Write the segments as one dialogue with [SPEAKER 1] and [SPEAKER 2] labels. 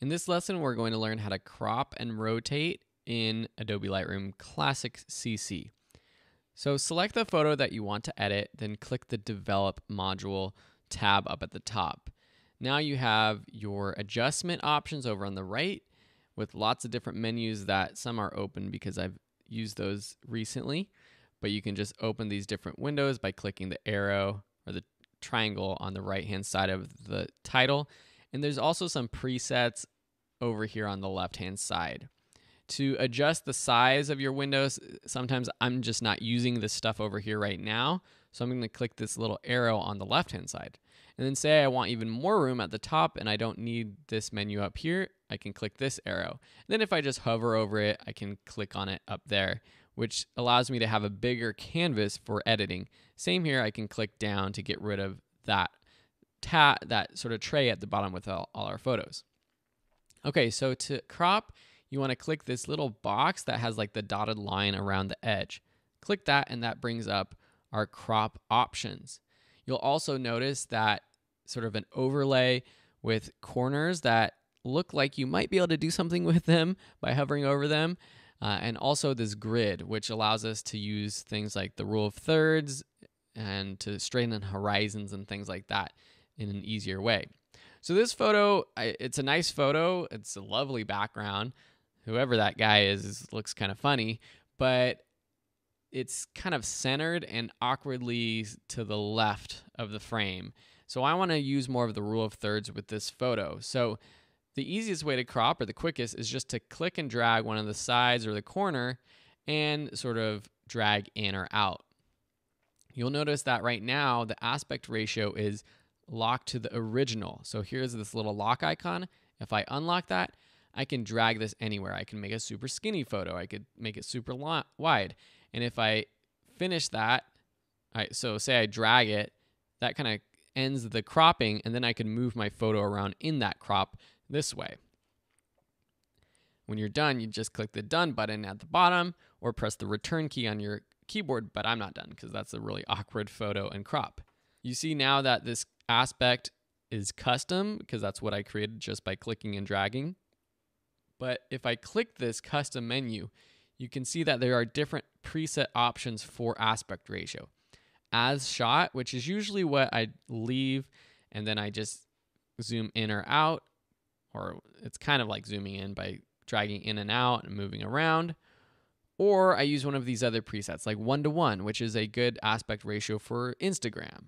[SPEAKER 1] In this lesson, we're going to learn how to crop and rotate in Adobe Lightroom Classic CC. So select the photo that you want to edit, then click the Develop module tab up at the top. Now you have your adjustment options over on the right with lots of different menus that some are open because I've used those recently, but you can just open these different windows by clicking the arrow or the triangle on the right hand side of the title and there's also some presets over here on the left hand side. To adjust the size of your windows, sometimes I'm just not using this stuff over here right now. So I'm going to click this little arrow on the left hand side. And then say I want even more room at the top and I don't need this menu up here, I can click this arrow. And then if I just hover over it, I can click on it up there, which allows me to have a bigger canvas for editing. Same here, I can click down to get rid of that ta- that sort of tray at the bottom with all, all our photos. Okay, so to crop, you want to click this little box that has like the dotted line around the edge. Click that and that brings up our crop options. You'll also notice that sort of an overlay with corners that look like you might be able to do something with them by hovering over them. Uh, and also this grid, which allows us to use things like the rule of thirds and to straighten horizons and things like that in an easier way. So this photo, it's a nice photo. It's a lovely background. Whoever that guy is, is looks kind of funny, but it's kind of centered and awkwardly to the left of the frame. So I want to use more of the rule of thirds with this photo. So the easiest way to crop or the quickest is just to click and drag one of the sides or the corner and sort of drag in or out. You'll notice that right now the aspect ratio is lock to the original. So here's this little lock icon. If I unlock that, I can drag this anywhere. I can make a super skinny photo. I could make it super long, wide. And if I finish that, I, so say I drag it, that kind of ends the cropping, and then I can move my photo around in that crop this way. When you're done, you just click the done button at the bottom or press the return key on your keyboard, but I'm not done because that's a really awkward photo and crop. You see now that this aspect is custom because that's what I created just by clicking and dragging. But if I click this custom menu, you can see that there are different preset options for aspect ratio. As shot, which is usually what I leave, and then I just zoom in or out, or it's kind of like zooming in by dragging in and out and moving around. Or I use one of these other presets, like one to one, which is a good aspect ratio for Instagram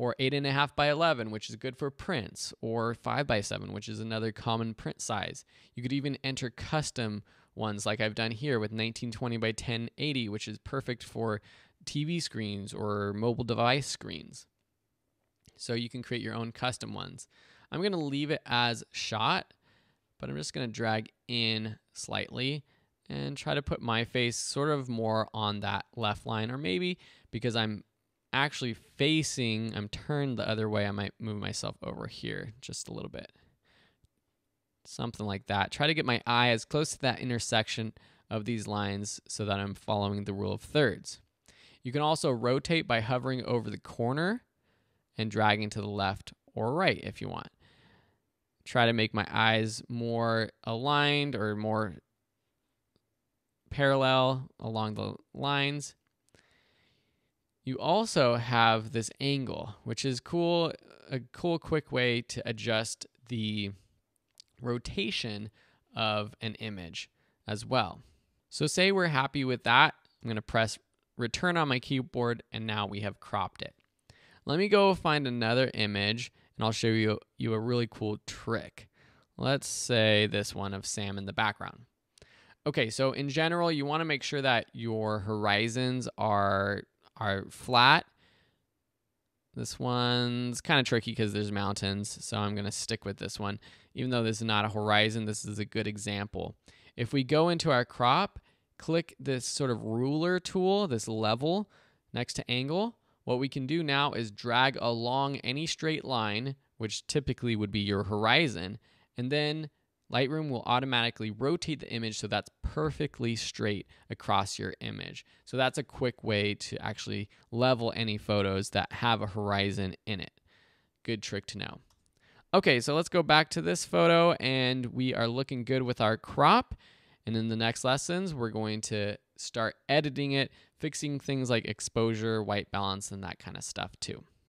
[SPEAKER 1] or 8.5 by 11, which is good for prints, or 5 by 7, which is another common print size. You could even enter custom ones like I've done here with 1920 by 1080, which is perfect for TV screens or mobile device screens. So you can create your own custom ones. I'm going to leave it as shot, but I'm just going to drag in slightly and try to put my face sort of more on that left line or maybe because I'm actually facing, I'm turned the other way, I might move myself over here just a little bit. Something like that. Try to get my eye as close to that intersection of these lines so that I'm following the rule of thirds. You can also rotate by hovering over the corner and dragging to the left or right if you want. Try to make my eyes more aligned or more parallel along the lines you also have this angle, which is cool, a cool quick way to adjust the rotation of an image as well. So say we're happy with that. I'm gonna press return on my keyboard and now we have cropped it. Let me go find another image and I'll show you, you a really cool trick. Let's say this one of Sam in the background. Okay, so in general, you wanna make sure that your horizons are are flat. This one's kind of tricky because there's mountains, so I'm going to stick with this one. Even though this is not a horizon, this is a good example. If we go into our crop, click this sort of ruler tool, this level next to angle, what we can do now is drag along any straight line, which typically would be your horizon, and then Lightroom will automatically rotate the image so that's perfectly straight across your image. So that's a quick way to actually level any photos that have a horizon in it. Good trick to know. Okay, so let's go back to this photo and we are looking good with our crop. And in the next lessons, we're going to start editing it, fixing things like exposure, white balance, and that kind of stuff too.